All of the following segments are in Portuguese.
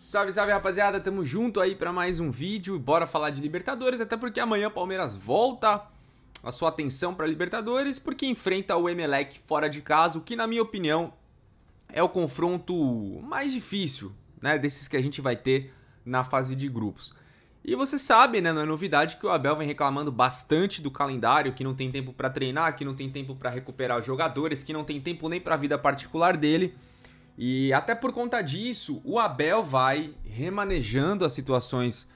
Salve, salve rapaziada, tamo junto aí para mais um vídeo. Bora falar de Libertadores, até porque amanhã o Palmeiras volta a sua atenção para Libertadores porque enfrenta o Emelec fora de casa, o que na minha opinião é o confronto mais difícil, né, desses que a gente vai ter na fase de grupos. E você sabe, né, não é novidade que o Abel vem reclamando bastante do calendário, que não tem tempo para treinar, que não tem tempo para recuperar os jogadores, que não tem tempo nem para a vida particular dele. E até por conta disso, o Abel vai remanejando as situações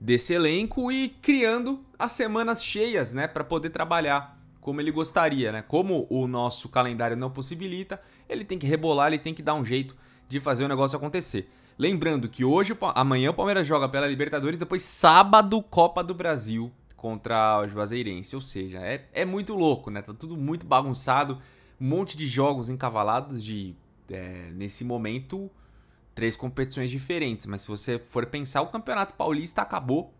desse elenco e criando as semanas cheias, né, para poder trabalhar como ele gostaria, né? Como o nosso calendário não possibilita, ele tem que rebolar, ele tem que dar um jeito de fazer o negócio acontecer. Lembrando que hoje, amanhã o Palmeiras joga pela Libertadores, depois sábado Copa do Brasil contra o Juazeirense, ou seja, é, é muito louco, né? Tá tudo muito bagunçado, um monte de jogos encavalados de é, nesse momento, três competições diferentes. Mas se você for pensar, o Campeonato Paulista acabou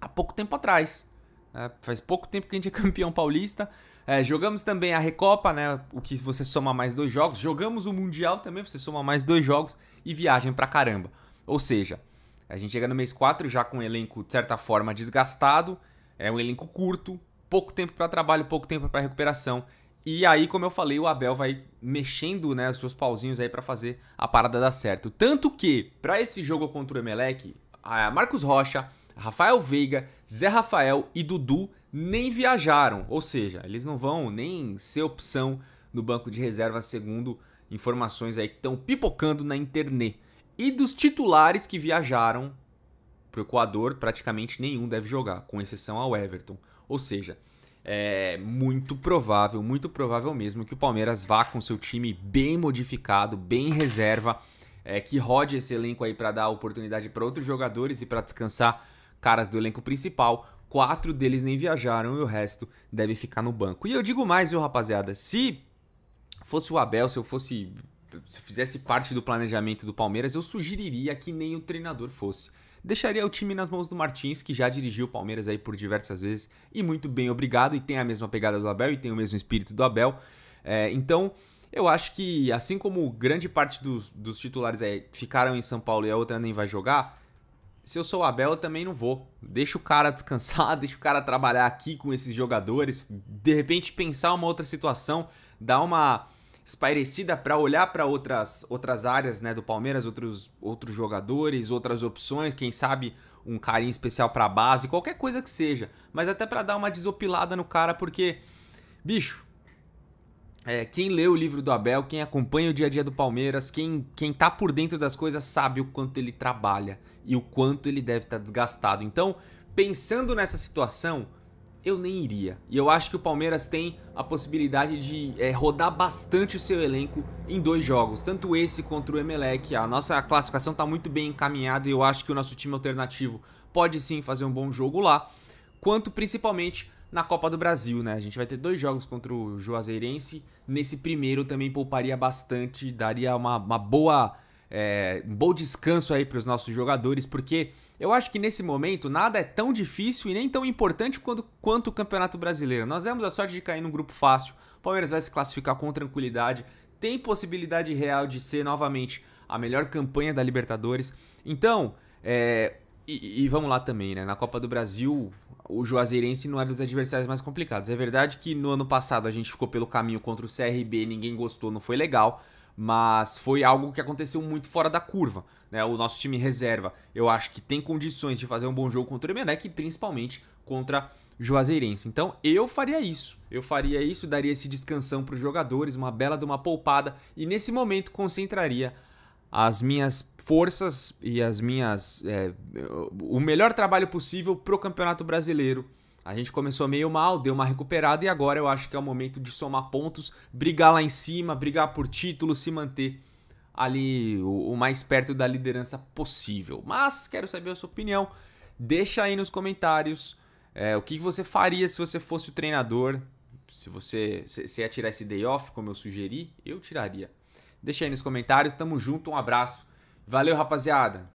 há pouco tempo atrás. Né? Faz pouco tempo que a gente é campeão paulista. É, jogamos também a Recopa, né? O que você soma mais dois jogos. Jogamos o Mundial também, você soma mais dois jogos e viagem pra caramba. Ou seja, a gente chega no mês 4 já com um elenco, de certa forma, desgastado. É um elenco curto, pouco tempo para trabalho, pouco tempo para recuperação. E aí, como eu falei, o Abel vai mexendo né, os seus pauzinhos aí para fazer a parada dar certo. Tanto que, para esse jogo contra o Emelec, Marcos Rocha, Rafael Veiga, Zé Rafael e Dudu nem viajaram. Ou seja, eles não vão nem ser opção no banco de reserva, segundo informações aí que estão pipocando na internet. E dos titulares que viajaram para o Equador, praticamente nenhum deve jogar, com exceção ao Everton. Ou seja, é muito provável, muito provável mesmo que o Palmeiras vá com seu time bem modificado, bem reserva, é, que rode esse elenco aí para dar oportunidade para outros jogadores e para descansar caras do elenco principal. Quatro deles nem viajaram e o resto deve ficar no banco. E eu digo mais, viu, rapaziada? Se fosse o Abel, se eu fosse se fizesse parte do planejamento do Palmeiras, eu sugeriria que nem o treinador fosse. Deixaria o time nas mãos do Martins, que já dirigiu o Palmeiras aí por diversas vezes e muito bem, obrigado, e tem a mesma pegada do Abel e tem o mesmo espírito do Abel. É, então, eu acho que, assim como grande parte dos, dos titulares aí é, ficaram em São Paulo e a outra nem vai jogar, se eu sou o Abel, eu também não vou. Deixa o cara descansar, deixa o cara trabalhar aqui com esses jogadores, de repente pensar uma outra situação, dar uma espairecida para olhar para outras, outras áreas né, do Palmeiras, outros, outros jogadores, outras opções, quem sabe um carinho especial para a base, qualquer coisa que seja, mas até para dar uma desopilada no cara, porque, bicho, é, quem lê o livro do Abel, quem acompanha o dia a dia do Palmeiras, quem, quem tá por dentro das coisas sabe o quanto ele trabalha e o quanto ele deve estar tá desgastado. Então, pensando nessa situação, eu nem iria. E eu acho que o Palmeiras tem a possibilidade de é, rodar bastante o seu elenco em dois jogos, tanto esse contra o Emelec. A nossa classificação está muito bem encaminhada e eu acho que o nosso time alternativo pode sim fazer um bom jogo lá, quanto principalmente na Copa do Brasil, né? A gente vai ter dois jogos contra o Juazeirense. Nesse primeiro também pouparia bastante, daria uma, uma boa é, bom descanso aí para os nossos jogadores, porque eu acho que nesse momento nada é tão difícil e nem tão importante quanto, quanto o Campeonato Brasileiro. Nós demos a sorte de cair num grupo fácil, o Palmeiras vai se classificar com tranquilidade, tem possibilidade real de ser novamente a melhor campanha da Libertadores. Então, é, e, e, vamos lá também, né? Na Copa do Brasil, o Juazeirense não é dos adversários mais complicados. É verdade que no ano passado a gente ficou pelo caminho contra o CRB, ninguém gostou, não foi legal mas foi algo que aconteceu muito fora da curva. Né? O nosso time reserva, eu acho que tem condições de fazer um bom jogo contra o Emelec, principalmente contra Juazeirense. Então eu faria isso. Eu faria isso, daria esse descansão para os jogadores, uma bela de uma poupada e nesse momento concentraria as minhas forças e as minhas é, o melhor trabalho possível para o Campeonato Brasileiro a gente começou meio mal, deu uma recuperada e agora eu acho que é o momento de somar pontos, brigar lá em cima, brigar por título, se manter ali o, o mais perto da liderança possível. Mas quero saber a sua opinião. Deixa aí nos comentários é, o que você faria se você fosse o treinador. Se você se ia tirar esse day off, como eu sugeri, eu tiraria. Deixa aí nos comentários. Tamo junto, um abraço. Valeu, rapaziada.